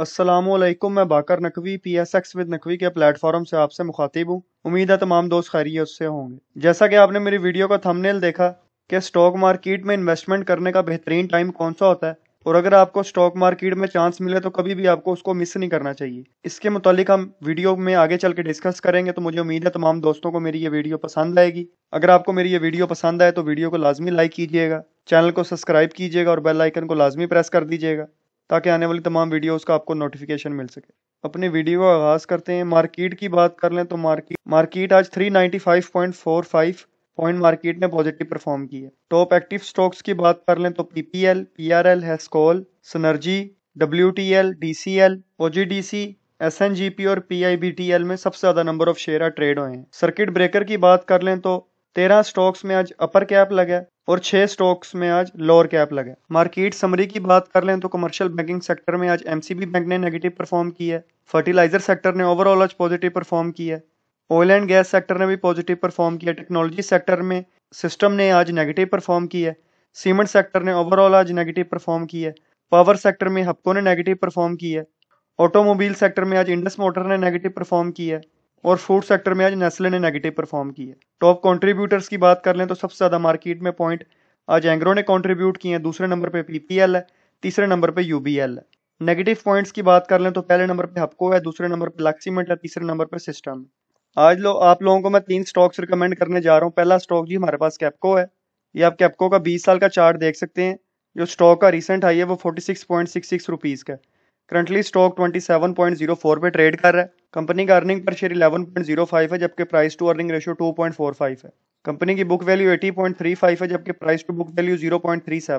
असलम मैं Baqar Naqvi P S X with Naqvi के platform से आपसे मुखातिब हूँ उम्मीद है तमाम दोस्त खैरियत से होंगे जैसा कि आपने मेरी वीडियो का थंबनेल देखा कि स्टॉक मार्केट में इन्वेस्टमेंट करने का बेहतरीन टाइम कौन सा होता है और अगर आपको स्टॉक मार्केट में चांस मिले तो कभी भी आपको उसको मिस नहीं करना चाहिए इसके मुतालिक हम वीडियो में आगे चल के डिस्कस करेंगे तो मुझे उम्मीद है तमाम दोस्तों को मेरी ये वीडियो पसंद आएगी अगर आपको मेरी ये वीडियो पसंद आए तो वीडियो को लाजमी लाइक कीजिएगा चैनल को सब्सक्राइब कीजिएगा और बेल आइकन को लाजमी प्रेस कर दीजिएगा ताकि आने वाली तमाम वीडियोस का आपको नोटिफिकेशन मिल सके अपने वीडियो का आगाज़ करते हैं मार्केट की बात कर लें तो मार्केट मार्केट आज 395.45 पॉइंट मार्केट ने पॉजिटिव परफॉर्म की है टॉप एक्टिव स्टॉक्स की बात कर लें तो PPL PRL Hascol Cnergy WTL DCL OGDC SNGP और पीआईबीटीएल में सबसे ज्यादा नंबर ऑफ शेयर ट्रेड हुए हैं सर्किट ब्रेकर की बात कर लें तो तेरह स्टॉक्स में आज अपर कैप लगा और छह स्टॉक्स में आज लोअर कैप लगा मार्केट समरी की बात कर लें तो कमर्शियल बैंकिंग सेक्टर में आज एमसीबी बैंक ने नेगेटिव परफॉर्म किया है फर्टिलाइजर सेक्टर ने ओवरऑल आज पॉजिटिव परफॉर्म किया है ऑयल एंड गैस सेक्टर ने भी पॉजिटिव परफॉर्म किया टेक्नोलॉजी सेक्टर में सिस्टम ने आज नेगेटिव परफॉर्म किया है सीमेंट सेक्टर ने ओवरऑल आज नेगेटिव परफॉर्म किया है पावर सेक्टर में हपको ने नेगेटिव परफॉर्म किया है ऑटोमोबाइल सेक्टर में आज इंडस मोटर ने नेगेटिव परफॉर्म किया है और फूड सेक्टर में आज नेस्ले ने नेगेटिव परफॉर्म किया टॉप कंट्रीब्यूटर्स की बात कर लें तो सबसे ज़्यादा मार्केट में पॉइंट आज एंग्रो ने कंट्रीब्यूट किए हैं दूसरे नंबर पे पीपीएल है तीसरे नंबर पे यूबीएल है नेगेटिव पॉइंट्स की बात कर लें तो पहले नंबर पे हपको है दूसरे नंबर पे लक्सीमेंट है तीसरे नंबर पे सिस्टम आज लो आप लोगों को मैं तीन स्टॉक्स रिकमेंड करने जा रहा हूँ पहला स्टॉक जी हमारे पास कैपको है ये आप कैपको का बीस साल का चार्ट देख सकते हैं जो स्टॉक का रिसेंट हाई है वो forty six point six six rupees का currently stock twenty seven point zero four पे ट्रेड कर रहा है कंपनी का अर्निंग पर शेयर 11.05 है जबकि प्राइस टू अर्निंग रेशियो 2.45 है कंपनी की बुक वैल्यू 80.35 है जबकि प्राइस टू बुक वैल्यू 0.37 है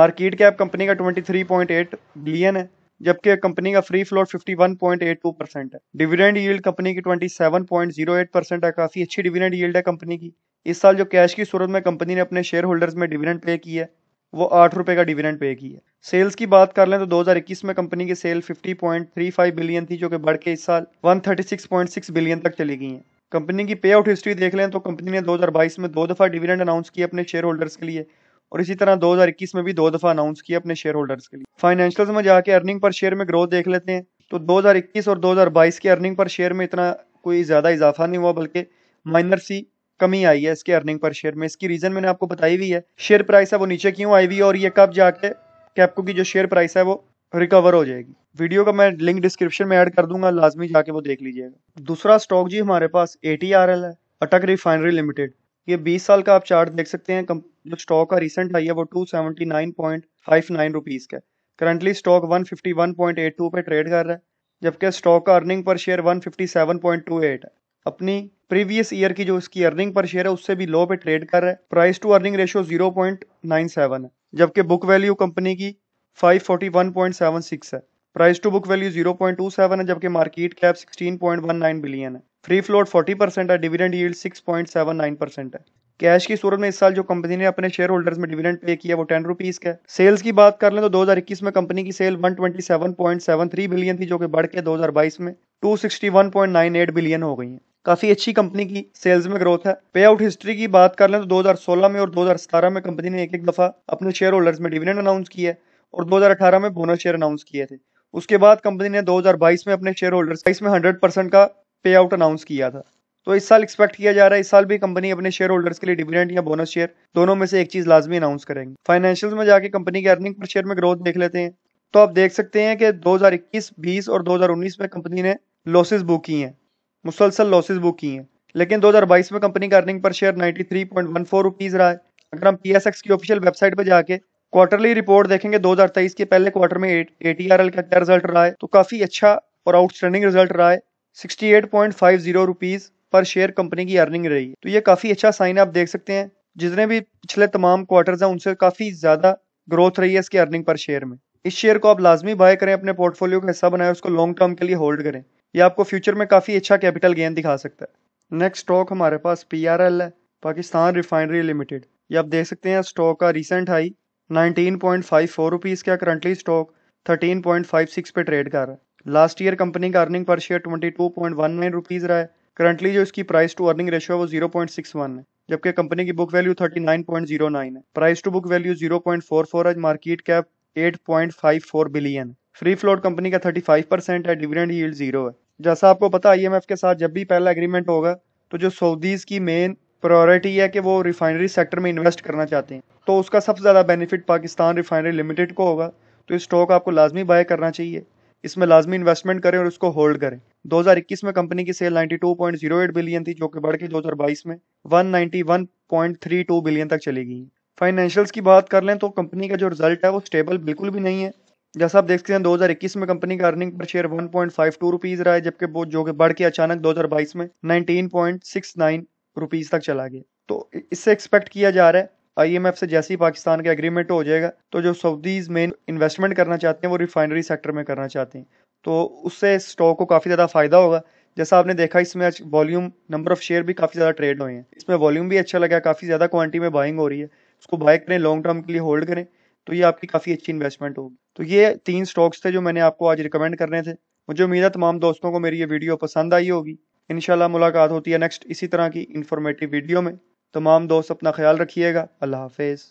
मार्केट कैप कंपनी का 23.8 बिलियन है जबकि कंपनी का फ्री फ्लोट 51.82 परसेंट है डिविडेंड यील्ड कंपनी की 27.08 परसेंट है काफ़ी अच्छी डिविडेंड यील्ड है कंपनी की इस साल जो कैश की सूरत में कंपनी ने अपने शेयर होल्डर्स में डिविडेंड पे किया है वो आठ रुपये का डिविडेंड पे की है सेल्स की बात कर लें तो 2021 में कंपनी की सेल 50.35 बिलियन थी जो कि बढ़ के इस साल 136.6 बिलियन तक चली गई है कंपनी की पे आउट हिस्ट्री देख लें तो कंपनी ने 2022 में दो दफ़ा डिविडेंड अनाउंस किया अपने शेयर होल्डर्स के लिए और इसी तरह 2021 में भी दो दफ़ा अनाउंस किया अपने शेयर होल्डर्स के लिए फाइनेंशियल में जाके अर्निंग पर शेयर में ग्रोथ देख लेते हैं तो दो और दो की अर्निंग पर शेयर में इतना कोई ज़्यादा इजाफा नहीं हुआ बल्कि माइनर सी कमी आई है इसके अर्निंग पर शेयर में इसकी रीजन मैंने आपको बताई हुई है शेयर प्राइस है वो नीचे क्यों आई हुई है और ये कब जाके कैपको की जो शेयर प्राइस है वो रिकवर हो जाएगी वीडियो का मैं लिंक डिस्क्रिप्शन में ऐड कर दूंगा लाजमी जाके वो देख लीजिएगा दूसरा स्टॉक जी हमारे पास ए है अटक रिफाइनरी लिमिटेड ये 20 साल का आप चार्ट देख सकते हैं जो स्टॉक का रिसेंट हाई है वो 279.59 रुपीस का करंटली स्टॉक 151.82 पे ट्रेड कर रहा है जबकि स्टॉक का अर्निंग पर शेयर 157.28 है अपनी प्रीवियस ईयर की जो इसकी अर्निंग पर शेयर है उससे भी लो पे ट्रेड कर रहा है price to earning ratio seven है जबकि बुक वैल्यू कंपनी की five forty one point seven six है price to book value zero point two seven है जबकि market cap sixteen point one nine billion है फ्री फ्लोट फोर्टी परसेंट है dividend yield nine percent है cash की सूरत में इस साल जो कंपनी ने अपने शेयर होल्डर्स में डिविडेंड पे किया वो टेन रुपीज का सेल्स की बात कर लें तो 2021 में कंपनी की सेल 127.73 बिलियन थी जो कि बढ़ के बाईस में 261.98 बिलियन हो गई है काफ़ी अच्छी कंपनी की सेल्स में ग्रोथ है पे आउट हिस्ट्री की बात कर लें तो 2016 में और 2017 में कंपनी ने एक एक दफ़ा अपने शेयर होल्डर्स में डिविडेंड अनाउंस किया है और 2018 में बोनस शेयर अनाउंस किए थे उसके बाद कंपनी ने 2022 में अपने शेयर होल्डर्स में हंड्रेड परसेंट का पे आउट अनाउंस किया था तो इस साल एक्सपेक्ट किया जा रहा है इस साल भी कंपनी अपने शेयर होल्डर्स के लिए डिविडेंड या बोनस शेयर दोनों में से एक चीज़ लाजमी अनाउंस करेंगे फाइनेंशियल में जाके कंपनी के अर्निंग पर शेयर में ग्रोथ देख लेते हैं तो आप देख सकते हैं कि 2021, 20 और 2019 में कंपनी ने लॉसेस बुक की हैं मुसलसल लॉसेज बुक की हैं लेकिन 2022 में कंपनी का अर्निंग पर शेयर 93.14 रुपीस रहा है अगर हम पी की ऑफिशियल वेबसाइट पर जाके क्वार्टरली रिपोर्ट देखेंगे 2023 के पहले क्वार्टर में ए टी आर एल का क्या रिजल्ट रहा है तो काफी अच्छा और आउटस्टैंडिंग रिजल्ट रहा है 68.50 एट पॉइंट पर शेयर कंपनी की अर्निंग रही है तो ये काफी अच्छा साइन आप देख सकते हैं जितने भी पिछले तमाम क्वार्टर हैं उनसे काफी ज्यादा ग्रोथ रही है इसकी अर्निंग पर शेयर में इस शेयर को आप लाजमी बाय करें अपने पोर्टफोलियो का हिस्सा बनाए उसको लॉन्ग टर्म के लिए होल्ड करें ये आपको फ्यूचर में काफ़ी अच्छा कैपिटल गेन दिखा सकता है नेक्स्ट स्टॉक हमारे पास पी है पाकिस्तान रिफाइनरी लिमिटेड ये आप देख सकते हैं स्टॉक का recent high nineteen point five four rupees का currently stock thirteen point five six पे ट्रेड कर रहा है लास्ट ईयर कंपनी का earning per share twenty two point one nine rupees रहा है करंटली जो इसकी प्राइस टू अर्निंग रेशो है वो जीरो पॉइंट सिक्स वन है जबकि कंपनी की book value thirty nine point zero nine है price to book value zero point four four है market cap eight point five four billion free float कंपनी का 35 परसेंट है डिविडेंड यील्ड जीरो है जैसा आपको पता आईएमएफ के साथ जब भी पहला एग्रीमेंट होगा तो जो सऊदीज़ की मेन प्रायोरिटी है कि वो रिफाइनरी सेक्टर में इन्वेस्ट करना चाहते हैं तो उसका सबसे ज़्यादा बेनिफिट पाकिस्तान रिफाइनरी लिमिटेड को होगा तो इस स्टॉक आपको लाजमी बाय करना चाहिए इसमें लाजमी इन्वेस्टमेंट करें और उसको होल्ड करें 2021 में कंपनी की सेल 92.08 बिलियन थी जो कि बढ़ के 2022 में 191.32 बिलियन तक चली गई फाइनेंशियल्स की बात कर लें तो कंपनी का जो रिजल्ट है वो स्टेबल बिल्कुल भी नहीं है जैसा आप देख सकते हैं 2021 में कंपनी का अर्निंग पर शेयर 1.52 रुपीज रहा है जबकि वो जो कि बढ़ के अचानक 2022 में 19.69 रुपीज तक चला गया तो इससे एक्सपेक्ट किया जा रहा है आईएमएफ से जैसे ही पाकिस्तान का एग्रीमेंट हो जाएगा तो जो सऊदीज मेन इन्वेस्टमेंट करना चाहते हैं वो रिफाइनरी सेक्टर में करना चाहते हैं तो उससे स्टॉक को काफ़ी ज़्यादा फायदा होगा जैसा आपने देखा इसमें आज वॉल्यूम नंबर ऑफ शेयर भी काफ़ी ज़्यादा ट्रेड हुए हैं इसमें वॉल्यूम भी अच्छा लगा काफ़ी ज़्यादा क्वांटिटी में बाइंग हो रही है उसको बाय करें लॉन्ग टर्म के लिए होल्ड करें तो ये आपकी काफ़ी अच्छी इन्वेस्टमेंट होगी तो ये तीन स्टॉक्स थे जो मैंने आपको आज रिकमेंड करने थे मुझे उम्मीद है तमाम दोस्तों को मेरी ये वीडियो पसंद आई होगी इन मुलाकात होती है नेक्स्ट इसी तरह की इन्फॉर्मेटिव वीडियो में तमाम दोस्त अपना ख्याल रखिएगा अल्लाह हाफिज़